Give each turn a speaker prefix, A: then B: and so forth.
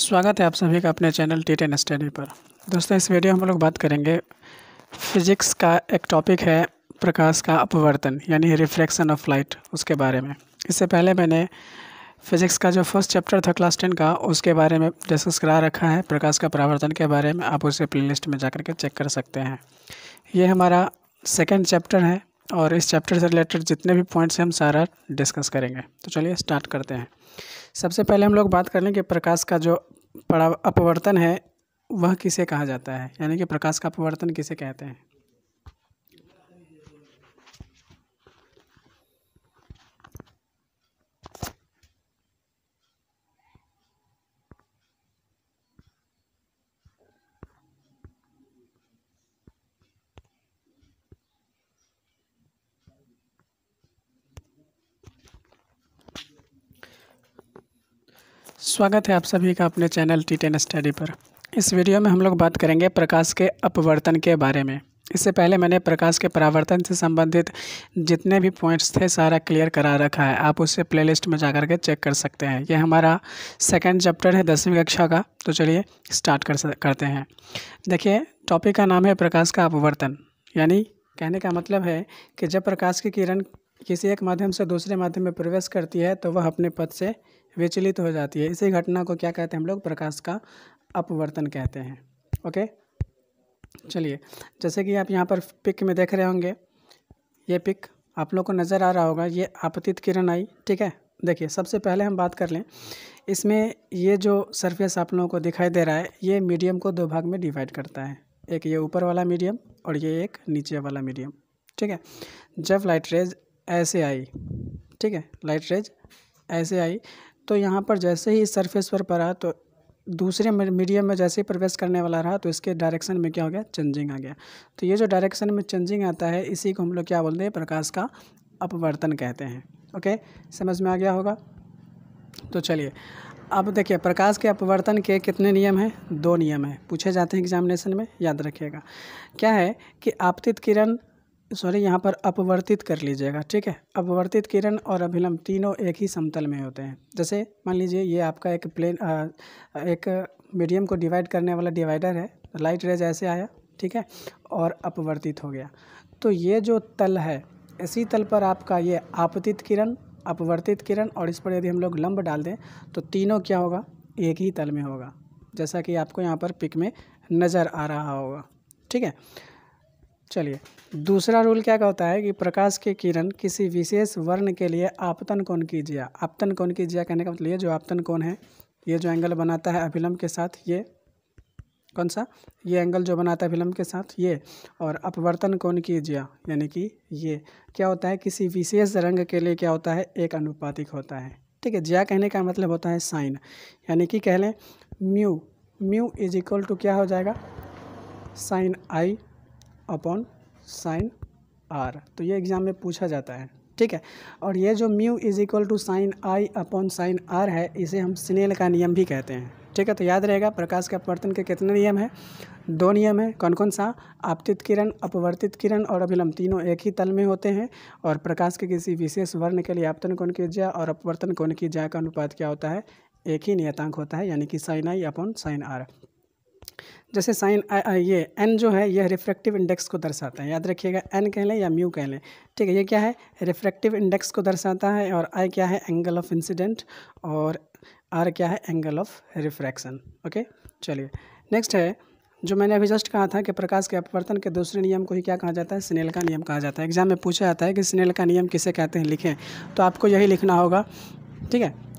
A: स्वागत है आप सभी का अपने चैनल टी टेन स्टडी पर दोस्तों इस वीडियो हम लोग बात करेंगे फिजिक्स का एक टॉपिक है प्रकाश का अपवर्तन यानी रिफ्लेक्शन ऑफ लाइट उसके बारे में इससे पहले मैंने फिजिक्स का जो फर्स्ट चैप्टर था क्लास टेन का उसके बारे में डिस्कस करा रखा है प्रकाश का परावर्तन के बारे में आप उसे प्ले में जा के चेक कर सकते हैं ये हमारा सेकेंड चैप्टर है और इस चैप्टर से रिलेटेड जितने भी पॉइंट्स हैं हम सारा डिस्कस करेंगे तो चलिए स्टार्ट करते हैं सबसे पहले हम लोग बात कर लें कि प्रकाश का जो पड़ा अपवर्तन है वह किसे कहा जाता है यानी कि प्रकाश का अपवर्तन किसे कहते हैं स्वागत है आप सभी का अपने चैनल टी टेन स्टडी पर इस वीडियो में हम लोग बात करेंगे प्रकाश के अपवर्तन के बारे में इससे पहले मैंने प्रकाश के परावर्तन से संबंधित जितने भी पॉइंट्स थे सारा क्लियर करा रखा है आप उसे प्लेलिस्ट में जा के चेक कर सकते हैं यह हमारा सेकंड चैप्टर है दसवीं कक्षा का तो चलिए स्टार्ट कर करते हैं देखिए टॉपिक का नाम है प्रकाश का अपवर्तन यानी कहने का मतलब है कि जब प्रकाश की किरण किसी एक माध्यम से दूसरे माध्यम में प्रवेश करती है तो वह अपने पद से विचलित हो जाती है इसी घटना को क्या कहते हैं हम लोग प्रकाश का अपवर्तन कहते हैं ओके चलिए जैसे कि आप यहाँ पर पिक में देख रहे होंगे ये पिक आप लोग को नज़र आ रहा होगा ये आपतित किरण आई ठीक है देखिए सबसे पहले हम बात कर लें इसमें ये जो सरफेस आप लोगों को दिखाई दे रहा है ये मीडियम को दो भाग में डिवाइड करता है एक ये ऊपर वाला मीडियम और ये एक नीचे वाला मीडियम ठीक है जब लाइट रेज ऐसे आई ठीक है लाइट रेज ऐसे आई तो यहाँ पर जैसे ही इस सरफेस पर पड़ा तो दूसरे मीडियम में जैसे ही प्रवेश करने वाला रहा तो इसके डायरेक्शन में क्या हो गया चेंजिंग आ गया तो ये जो डायरेक्शन में चेंजिंग आता है इसी को हम लोग क्या बोलते हैं प्रकाश का अपवर्तन कहते हैं ओके समझ में आ गया होगा तो चलिए अब देखिए प्रकाश के अपवर्तन के कितने नियम हैं दो नियम हैं पूछे जाते हैं एग्जामिनेशन में याद रखिएगा क्या है कि आपतित किरण सॉरी यहाँ पर अपवर्तित कर लीजिएगा ठीक है अपवर्तित किरण और अभिलंब तीनों एक ही समतल में होते हैं जैसे मान लीजिए ये आपका एक प्लेन एक मीडियम को डिवाइड करने वाला डिवाइडर है लाइट रेज ऐसे आया ठीक है और अपवर्तित हो गया तो ये जो तल है इसी तल पर आपका ये आपतित किरण अपवर्तित किरण और इस पर यदि हम लोग लंब डाल दें तो तीनों क्या होगा एक ही तल में होगा जैसा कि आपको यहाँ पर पिक में नज़र आ रहा होगा ठीक है चलिए दूसरा रूल क्या कहता है कि प्रकाश के किरण किसी विशेष वर्ण के लिए आपतन कोण कीजिए आपतन कोण कीजिए कहने का मतलब ये जो आपतन कोण है ये जो एंगल बनाता है अभिलम्ब के साथ ये कौन सा ये एंगल जो बनाता है फिल्म के साथ ये और अपवर्तन कोण कीजिया यानी कि ये क्या होता है किसी विशेष रंग के लिए क्या होता है एक अनुपातिक होता है ठीक है जिया कहने का मतलब होता है साइन यानी कि कह लें mu mu is equal to क्या हो जाएगा sine i upon sine r तो ये एग्ज़ाम में पूछा जाता है ठीक है और ये जो mu is equal to sine i upon sine r है इसे हम स्नेल का नियम भी कहते हैं ठीक है तो याद रहेगा प्रकाश के अपवर्तन के कितने नियम हैं दो नियम हैं कौन कौन सा आपतित किरण अपवर्तित किरण और अभिलम तीनों एक ही तल में होते हैं और प्रकाश के किसी विशेष वर्ण के लिए आपतन कौन की जाए और अपवर्तन कौन की जाए का अनुपात क्या होता है एक ही नियतांक होता है यानी कि sine i upon sine r जैसे साइन ये एन जो है यह रिफ्रैक्टिव इंडेक्स को दर्शाता है याद रखिएगा एन कह लें या म्यू कह लें ठीक है ये क्या है रिफ्रैक्टिव इंडेक्स को दर्शाता है और आई क्या है एंगल ऑफ इंसिडेंट और आर क्या है एंगल ऑफ रिफ्रैक्शन ओके चलिए नेक्स्ट है जो मैंने अभी जस्ट कहा था कि प्रकाश के अपवर्तन के दूसरे नियम को ही क्या कहा जाता है स्नेल का नियम कहा जाता है एग्जाम में पूछा जाता है कि स्नेल का नियम किसे कहते हैं लिखें तो आपको यही लिखना होगा ठीक है